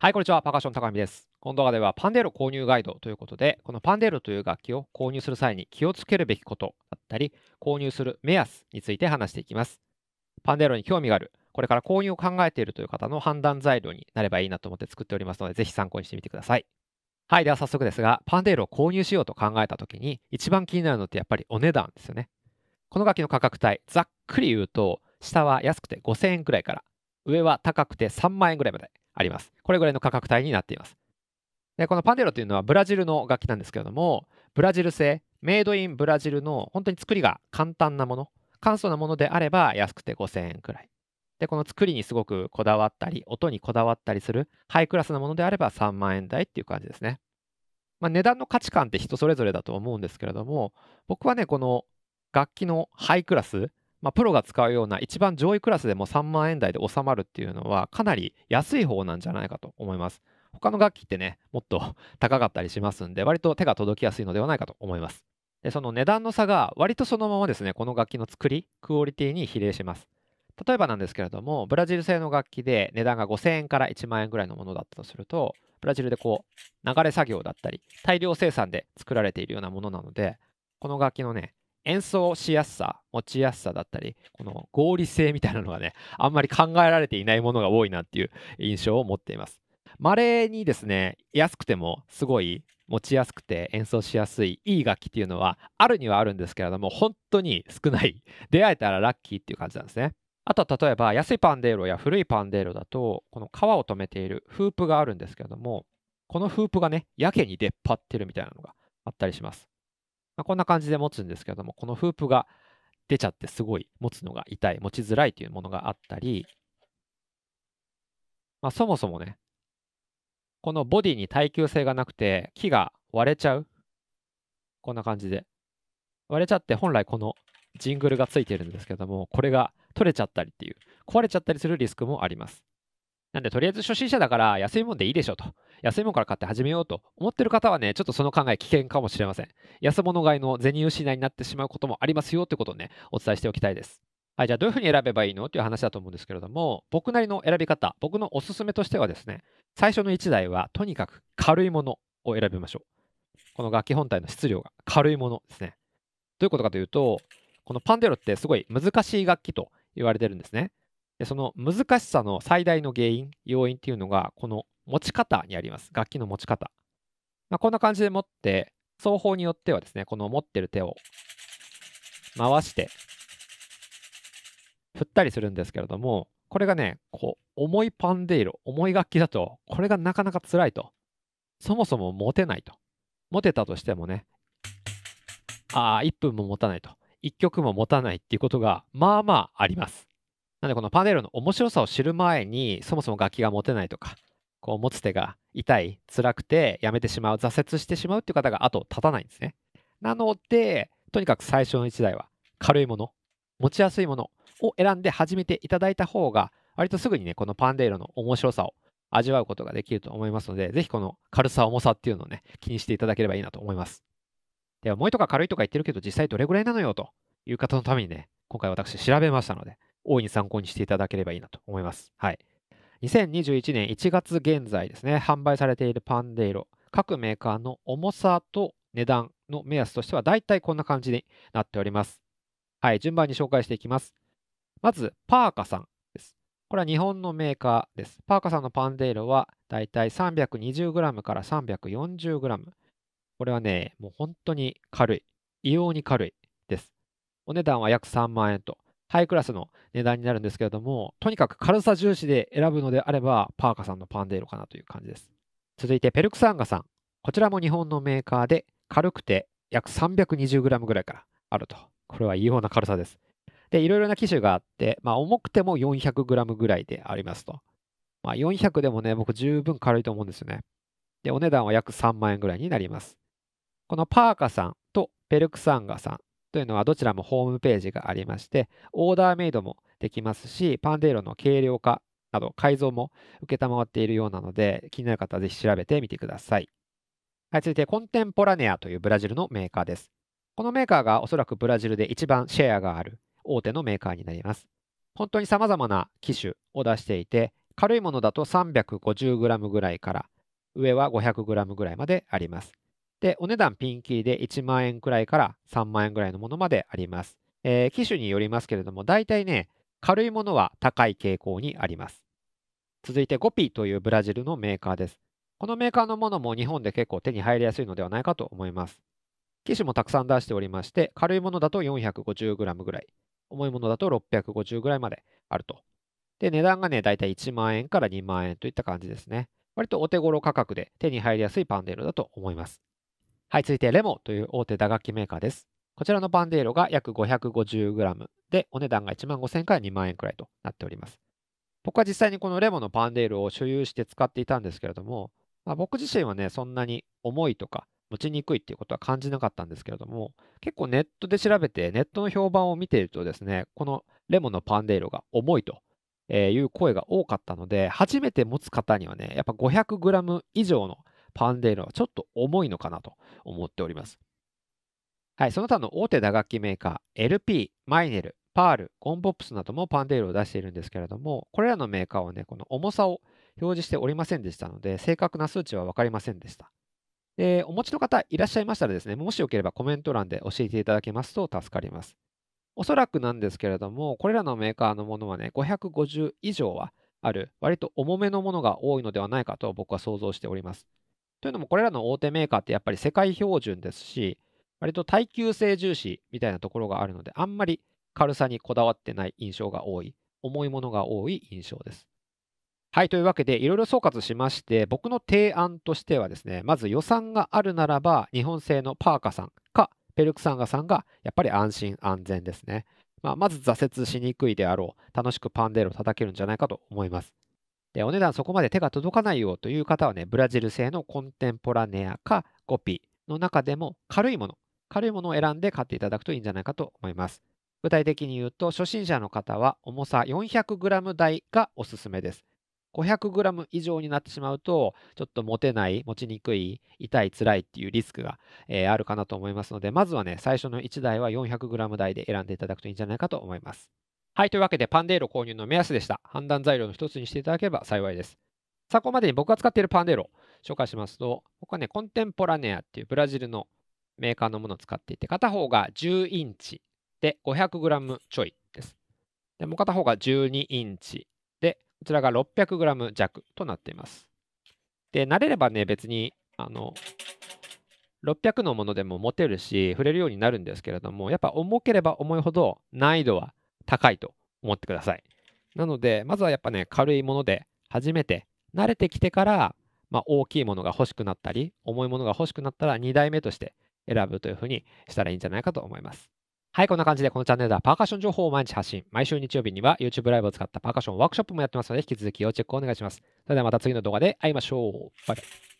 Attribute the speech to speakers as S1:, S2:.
S1: はい、こんにちは。パーカッション高見です。この動画ではパンデーロ購入ガイドということで、このパンデーロという楽器を購入する際に気をつけるべきことだったり、購入する目安について話していきます。パンデーロに興味がある、これから購入を考えているという方の判断材料になればいいなと思って作っておりますので、ぜひ参考にしてみてください。はい、では早速ですが、パンデーロを購入しようと考えた時に、一番気になるのってやっぱりお値段ですよね。この楽器の価格帯、ざっくり言うと、下は安くて5000円くらいから、上は高くて3万円くらいまで。あります。これぐらいの価格帯になっています。でこのパンデロというのはブラジルの楽器なんですけれども、ブラジル製、メイドインブラジルの本当に作りが簡単なもの、簡素なものであれば安くて5000円くらい。で、この作りにすごくこだわったり、音にこだわったりするハイクラスなものであれば3万円台っていう感じですね。まあ、値段の価値観って人それぞれだと思うんですけれども、僕はね、この楽器のハイクラス、まあ、プロが使うような一番上位クラスでも3万円台で収まるっていうのはかなり安い方なんじゃないかと思います。他の楽器ってね、もっと 高かったりしますんで、割と手が届きやすいのではないかと思います。で、その値段の差が割とそのままですね、この楽器の作り、クオリティに比例します。例えばなんですけれども、ブラジル製の楽器で値段が5000円から1万円ぐらいのものだったとすると、ブラジルでこう、流れ作業だったり、大量生産で作られているようなものなので、この楽器のね、演奏しやすさ持ちやすさだったりこの合理性みたいなのがね あんまり考えられていないものが多いなっていう印象を持っていますまれにですね安くてもすごい持ちやすくて演奏しやすいいい楽器っていうのはあるにはあるんですけれども本当に少ない出会えたらラッキーっていう感じなんですねあとは例えば安いパンデーロや古いパンデーロだとこの皮を留めているフープがあるんですけれどもこのフープがねやけに出っ張ってるみたいなのがあったりしますまあ、こんな感じで持つんですけども、このフープが出ちゃってすごい持つのが痛い、持ちづらいというものがあったり、まあ、そもそもね、このボディに耐久性がなくて木が割れちゃう。こんな感じで。割れちゃって本来このジングルがついてるんですけども、これが取れちゃったりっていう、壊れちゃったりするリスクもあります。なんで、とりあえず初心者だから安いもんでいいでしょと。安いもんから買って始めようと思ってる方はね、ちょっとその考え危険かもしれません。安物買いの銭失いになってしまうこともありますよってことをね、お伝えしておきたいです。はい、じゃあどういうふうに選べばいいのっていう話だと思うんですけれども、僕なりの選び方、僕のおすすめとしてはですね、最初の1台はとにかく軽いものを選びましょう。この楽器本体の質量が軽いものですね。どういうことかというと、このパンデロってすごい難しい楽器と言われてるんですね。でその難しさの最大の原因、要因っていうのが、この持ち方にあります。楽器の持ち方。まあ、こんな感じで持って、奏法によってはですね、この持ってる手を回して、振ったりするんですけれども、これがね、こう、重いパンデイロ、重い楽器だと、これがなかなか辛いと。そもそも持てないと。持てたとしてもね、ああ、1分も持たないと。1曲も持たないっていうことが、まあまああります。なので、このパネルの面白さを知る前に、そもそも楽器が持てないとか、こう持つ手が痛い、辛くて、やめてしまう、挫折してしまうっていう方が後を絶たないんですね。なので、とにかく最初の1台は軽いもの、持ちやすいものを選んで始めていただいた方が、割とすぐにね、このパンデーロの面白さを味わうことができると思いますので、ぜひこの軽さ、重さっていうのをね、気にしていただければいいなと思います。では、重いとか軽いとか言ってるけど、実際どれぐらいなのよという方のためにね、今回私調べましたので、大いに参考にしていただければいいなと思います。はい。2021年1月現在ですね、販売されているパンデイロ、各メーカーの重さと値段の目安としては、だいたいこんな感じになっております。はい、順番に紹介していきます。まず、パーカさんです。これは日本のメーカーです。パーカさんのパンデイロは、だいたい 320g から 340g。これはね、もう本当に軽い。異様に軽いです。お値段は約3万円とハイクラスの値段になるんですけれども、とにかく軽さ重視で選ぶのであれば、パーカさんのパンデーロかなという感じです。続いて、ペルクサンガさん。こちらも日本のメーカーで、軽くて約 320g ぐらいからあると。これは異様な軽さです。で、いろいろな機種があって、まあ、重くても 400g ぐらいでありますと。まあ、400でもね、僕十分軽いと思うんですよね。で、お値段は約3万円ぐらいになります。このパーカさんとペルクサンガさん、というのはどちらもホームページがありまして、オーダーメイドもできますし、パンデーロの軽量化など改造も承っているようなので、気になる方はぜひ調べてみてください。はい、続いてコンテンポラネアというブラジルのメーカーです。このメーカーがおそらくブラジルで一番シェアがある大手のメーカーになります。本当にさまざまな機種を出していて、軽いものだと 350g ぐらいから、上は 500g ぐらいまであります。で、お値段ピンキリで1万円くらいから3万円くらいのものまであります。えー、機種によりますけれども、大体ね、軽いものは高い傾向にあります。続いてピーというブラジルのメーカーです。このメーカーのものも日本で結構手に入りやすいのではないかと思います。機種もたくさん出しておりまして、軽いものだと 450g ぐらい、重いものだと 650g ぐらいまであると。で、値段がね、だいたい1万円から2万円といった感じですね。割とお手頃価格で手に入りやすいパンデルだと思います。はい、続いてレモという大手打楽器メーカーです。こちらのバンデーロが約 550g で、お値段が1万5000から2万円くらいとなっております。僕は実際にこのレモのバンデールを所有して使っていたんですけれども、まあ、僕自身はね、そんなに重いとか持ちにくいっていうことは感じなかったんですけれども、結構ネットで調べて、ネットの評判を見ているとですね、このレモのパンデーロが重いという声が多かったので、初めて持つ方にはね、やっぱ 500g 以上のパンデールはちょっと重いのかなと思っております。はい、その他の大手打楽器メーカー、LP、マイネル、パール、ゴンボップスなどもパンデールを出しているんですけれども、これらのメーカーはね、この重さを表示しておりませんでしたので、正確な数値は分かりませんでした。でお持ちの方いらっしゃいましたらですね、もしよければコメント欄で教えていただけますと助かります。おそらくなんですけれども、これらのメーカーのものはね、550以上はある、割と重めのものが多いのではないかと僕は想像しております。というのも、これらの大手メーカーってやっぱり世界標準ですし、割と耐久性重視みたいなところがあるので、あんまり軽さにこだわってない印象が多い、重いものが多い印象です。はい、というわけで、いろいろ総括しまして、僕の提案としてはですね、まず予算があるならば、日本製のパーカさんか、ペルクサンガさんが、やっぱり安心安全ですね。まあ、まず挫折しにくいであろう、楽しくパンデールを叩けるんじゃないかと思います。で、お値段そこまで手が届かないよという方はね、ブラジル製のコンテンポラネアかコピーの中でも軽いもの、軽いものを選んで買っていただくといいんじゃないかと思います。具体的に言うと、初心者の方は重さ 400g 台がおすすめです。500g 以上になってしまうと、ちょっと持てない、持ちにくい、痛い、つらいっていうリスクが、えー、あるかなと思いますので、まずはね、最初の1台は 400g 台で選んでいただくといいんじゃないかと思います。はい、というわけで、パンデーロ購入の目安でした。判断材料の一つにしていただければ幸いです。参考までに僕が使っているパンデーロ、紹介しますと、僕はね、コンテンポラネアっていうブラジルのメーカーのものを使っていて、片方が10インチで 500g ちょいです。で、もう片方が12インチで、こちらが 600g 弱となっています。で、慣れればね、別に、あの、600のものでも持てるし、触れるようになるんですけれども、やっぱ重ければ重いほど難易度は高いと思ってください。なので、まずはやっぱね、軽いもので初めて慣れてきてから、まあ、大きいものが欲しくなったり、重いものが欲しくなったら2台目として選ぶというふうにしたらいいんじゃないかと思います。はい、こんな感じでこのチャンネルではパーカッション情報を毎日発信。毎週日曜日には YouTube ライブを使ったパーカッションワークショップもやってますので、引き続き要チェックをお願いします。それではまた次の動画で会いましょう。バイバイ。